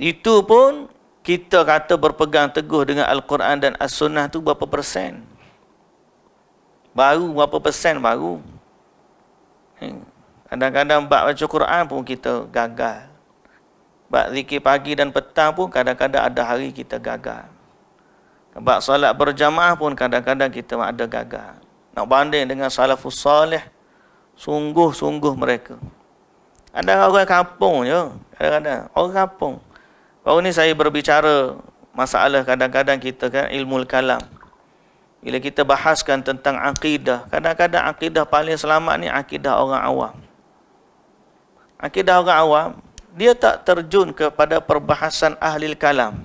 itu pun kita kata berpegang teguh dengan Al-Quran dan As-Sunnah tu berapa persen? Baru berapa persen baru? Hmm. Kadang-kadang bab baca Quran pun kita gagal. Bab zikir pagi dan petang pun kadang-kadang ada hari kita gagal. Bab salat berjamaah pun kadang-kadang kita ada gagal. Nak banding dengan salafus salih, sungguh-sungguh mereka. Ada orang kampung je, kadang-kadang. Orang kampung. Baru ni saya berbicara masalah kadang-kadang kita kan ilmu kalam. Bila kita bahaskan tentang akidah, kadang-kadang akidah paling selamat ni akidah orang awam. Akidah orang awam, dia tak terjun kepada perbahasan ahli kalam.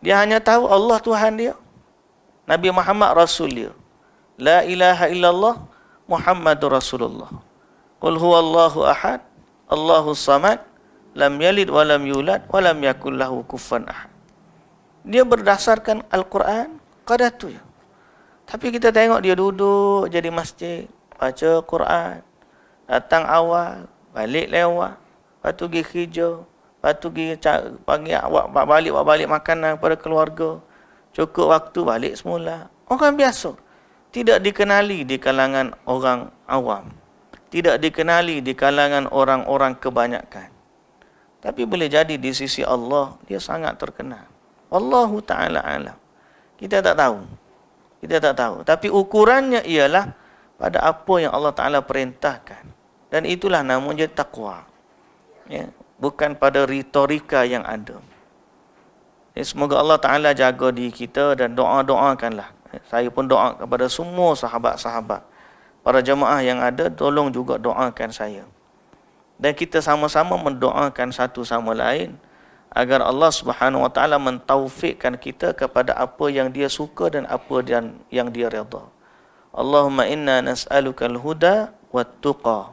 Dia hanya tahu Allah Tuhan dia. Nabi Muhammad Rasul dia. La ilaha illallah Muhammadur Rasulullah. Qul huwallahu ahad, Allahus samad, lam yalid wa lam yulad wa lam yakul lahu kufuwan ahad. Dia berdasarkan Al-Quran qada tu. Tapi kita tengok dia duduk jadi masjid, baca Quran, datang awal, balik lewat, lepas tu pergi hijau, lepas tu pergi pagi awak balik awak balik makanan kepada keluarga. Cukup waktu balik semula. Orang biasa. Tidak dikenali di kalangan orang awam. Tidak dikenali di kalangan orang-orang kebanyakan. Tapi boleh jadi di sisi Allah dia sangat terkenal. Allahu taala alam. Kita tak tahu. Kita tak tahu. Tapi ukurannya ialah pada apa yang Allah taala perintahkan. Dan itulah namanya takwa. Ya, bukan pada retorika yang ada. Ya, semoga Allah taala jaga diri kita dan doa-doakanlah. Ya, saya pun doa kepada semua sahabat-sahabat. Para jemaah yang ada tolong juga doakan saya dan kita sama-sama mendoakan satu sama lain agar Allah Subhanahu wa taala mentaufikkan kita kepada apa yang dia suka dan apa yang yang dia redha. Allahumma inna nas'aluka al-huda wat tuqa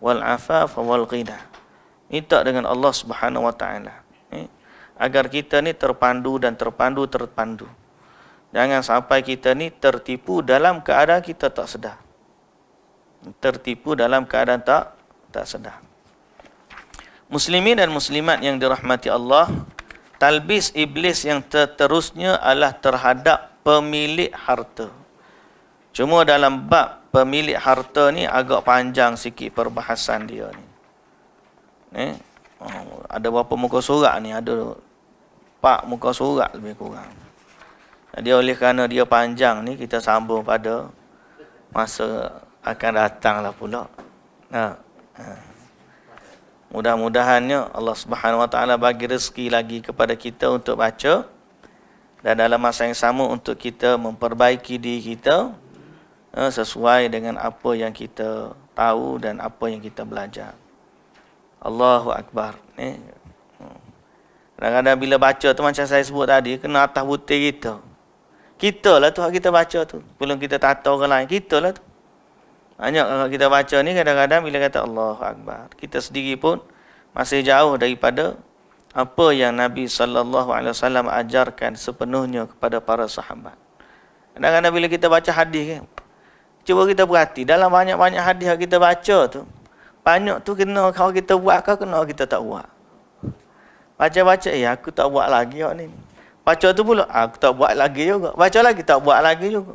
wal afafa wal ghina. Minta dengan Allah Subhanahu wa taala eh, agar kita ni terpandu dan terpandu terpandu. Jangan sampai kita ni tertipu dalam keadaan kita tak sedar. Tertipu dalam keadaan tak tak sedar. Muslimin dan muslimat yang dirahmati Allah, talbis iblis yang terusnya adalah terhadap pemilik harta. Cuma dalam bab pemilik harta ni agak panjang sikit perbahasan dia ni. Eh? Oh, ada berapa muka surat ni? Ada pak muka surat lebih kurang. Jadi oleh kerana dia panjang ni, kita sambung pada masa akan datang lah pula. Ha. ha. Mudah-mudahannya Allah Subhanahu Wa Taala bagi rezeki lagi kepada kita untuk baca dan dalam masa yang sama untuk kita memperbaiki diri kita eh, sesuai dengan apa yang kita tahu dan apa yang kita belajar. Allahu Akbar. Eh. Kadang-kadang bila baca tu macam saya sebut tadi, kena atas butir kita. Kita lah tu kita baca tu. Belum kita tata orang lain, kita lah tu. Banyak kalau kita baca ni kadang-kadang bila kata Allahu Akbar, kita sendiri pun masih jauh daripada apa yang Nabi saw ajarkan sepenuhnya kepada para sahabat. Kadang-kadang bila kita baca hadis kan, cuba kita berhati dalam banyak-banyak hadis yang kita baca tu, banyak tu kena kalau kita buat ke kena kita tak buat. Baca-baca, eh aku tak buat lagi ni. Baca tu pula, ah, aku tak buat lagi juga. Baca lagi, tak buat lagi juga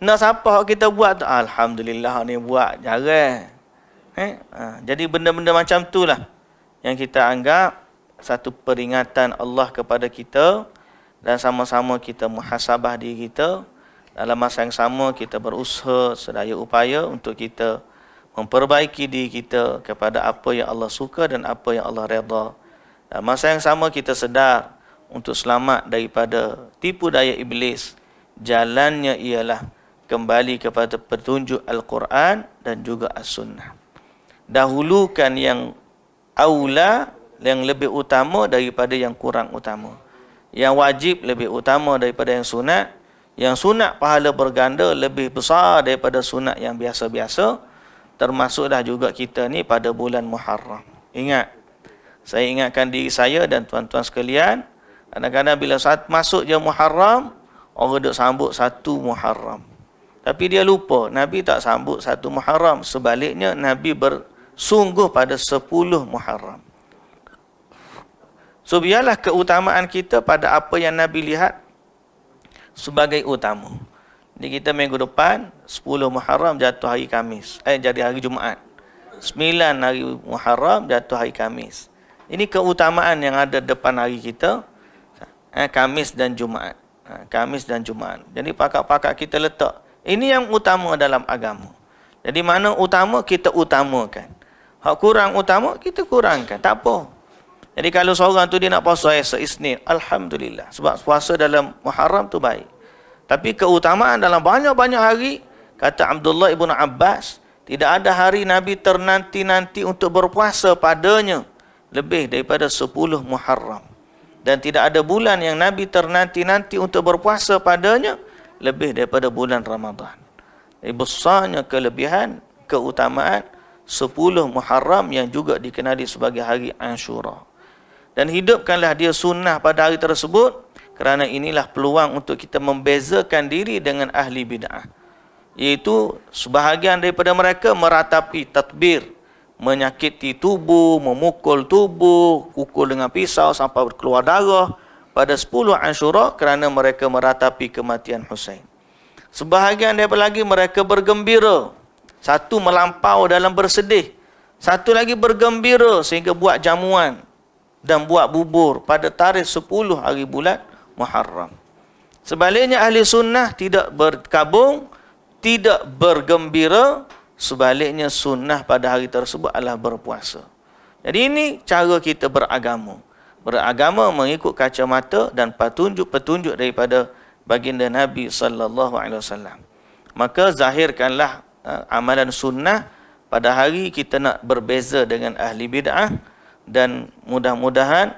nak siapa kita buat tu alhamdulillah ni buat jarang eh ha, jadi benda-benda macam tu lah yang kita anggap satu peringatan Allah kepada kita dan sama-sama kita muhasabah diri kita dalam masa yang sama kita berusaha sedaya upaya untuk kita memperbaiki diri kita kepada apa yang Allah suka dan apa yang Allah redha. Dalam masa yang sama kita sedar untuk selamat daripada tipu daya iblis. Jalannya ialah kembali kepada petunjuk Al-Quran dan juga As-Sunnah. Dahulukan yang awla yang lebih utama daripada yang kurang utama. Yang wajib lebih utama daripada yang sunat. Yang sunat pahala berganda lebih besar daripada sunat yang biasa-biasa. Termasuklah juga kita ni pada bulan Muharram. Ingat, saya ingatkan diri saya dan tuan-tuan sekalian, kadang-kadang bila saat masuk je Muharram, orang duduk sambut satu Muharram. Tapi dia lupa, Nabi tak sambut satu Muharram. Sebaliknya, Nabi bersungguh pada sepuluh Muharram. So, biarlah keutamaan kita pada apa yang Nabi lihat sebagai utama. Jadi, kita minggu depan, sepuluh Muharram jatuh hari Kamis. Eh, jadi hari Jumaat. Sembilan hari Muharram jatuh hari Kamis. Ini keutamaan yang ada depan hari kita. Eh, Kamis dan Jumaat. Eh, Kamis dan Jumaat. Jadi, pakak-pakak kita letak. Ini yang utama dalam agama. Jadi mana utama, kita utamakan. Hak kurang utama, kita kurangkan. Tak apa. Jadi kalau seorang tu dia nak puasa esok Isnin, Alhamdulillah. Sebab puasa dalam Muharram tu baik. Tapi keutamaan dalam banyak-banyak hari, kata Abdullah ibnu Abbas, tidak ada hari Nabi ternanti-nanti untuk berpuasa padanya lebih daripada 10 Muharram. Dan tidak ada bulan yang Nabi ternanti-nanti untuk berpuasa padanya, lebih daripada bulan Ramadhan. Ia eh, besarnya kelebihan, keutamaan 10 Muharram yang juga dikenali sebagai hari Ashura. Dan hidupkanlah dia sunnah pada hari tersebut kerana inilah peluang untuk kita membezakan diri dengan ahli bid'ah. Iaitu sebahagian daripada mereka meratapi tatbir, menyakiti tubuh, memukul tubuh, kukul dengan pisau sampai keluar darah, pada 10 Ashura kerana mereka meratapi kematian Hussein. Sebahagian daripada lagi mereka bergembira. Satu melampau dalam bersedih. Satu lagi bergembira sehingga buat jamuan dan buat bubur pada tarikh 10 hari bulan Muharram. Sebaliknya ahli sunnah tidak berkabung, tidak bergembira. Sebaliknya sunnah pada hari tersebut adalah berpuasa. Jadi ini cara kita beragama beragama mengikut kacamata dan petunjuk-petunjuk daripada baginda Nabi sallallahu alaihi wasallam. Maka zahirkanlah eh, amalan sunnah pada hari kita nak berbeza dengan ahli bid'ah dan mudah-mudahan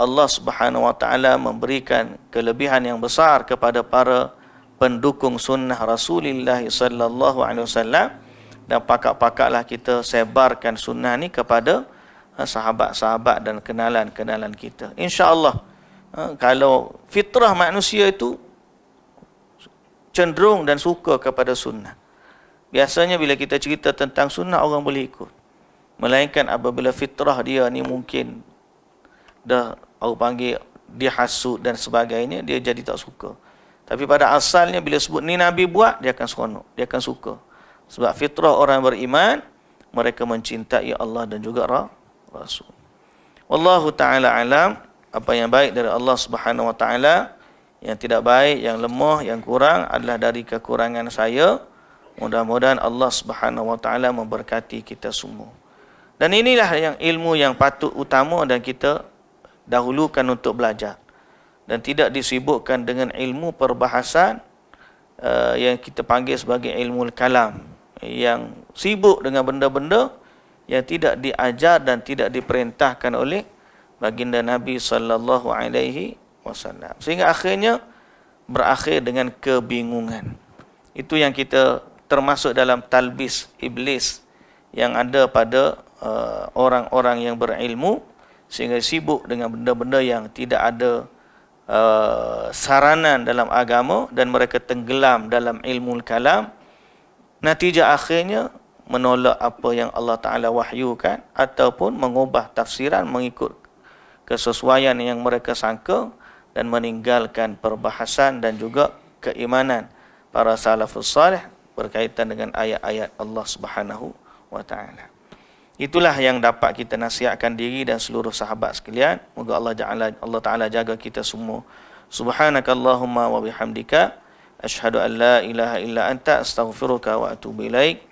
Allah Subhanahu wa taala memberikan kelebihan yang besar kepada para pendukung sunnah Rasulullah sallallahu alaihi wasallam dan pakak-pakaklah kita sebarkan sunnah ni kepada Eh, sahabat-sahabat dan kenalan-kenalan kita. InsyaAllah, eh, kalau fitrah manusia itu cenderung dan suka kepada sunnah. Biasanya bila kita cerita tentang sunnah, orang boleh ikut. Melainkan apabila fitrah dia ni mungkin dah orang panggil dia hasut dan sebagainya, dia jadi tak suka. Tapi pada asalnya bila sebut ni Nabi buat, dia akan seronok, dia akan suka. Sebab fitrah orang beriman, mereka mencintai Allah dan juga Rasul rasul. Wallahu taala alam apa yang baik dari Allah Subhanahu wa taala yang tidak baik, yang lemah, yang kurang adalah dari kekurangan saya. Mudah-mudahan Allah Subhanahu wa taala memberkati kita semua. Dan inilah yang ilmu yang patut utama dan kita dahulukan untuk belajar. Dan tidak disibukkan dengan ilmu perbahasan uh, yang kita panggil sebagai ilmu kalam. Yang sibuk dengan benda-benda yang tidak diajar dan tidak diperintahkan oleh baginda Nabi sallallahu alaihi wasallam. Sehingga akhirnya berakhir dengan kebingungan. Itu yang kita termasuk dalam talbis iblis yang ada pada uh, orang-orang yang berilmu sehingga sibuk dengan benda-benda yang tidak ada uh, saranan dalam agama dan mereka tenggelam dalam ilmu kalam. Natijah akhirnya menolak apa yang Allah Ta'ala wahyukan ataupun mengubah tafsiran mengikut kesesuaian yang mereka sangka dan meninggalkan perbahasan dan juga keimanan para salafus salih berkaitan dengan ayat-ayat Allah Subhanahu wa taala. Itulah yang dapat kita nasihatkan diri dan seluruh sahabat sekalian. Moga Allah Ta'ala Allah Taala jaga kita semua. Subhanakallahumma wa bihamdika asyhadu an la ilaha illa anta astaghfiruka wa atubu ilaika.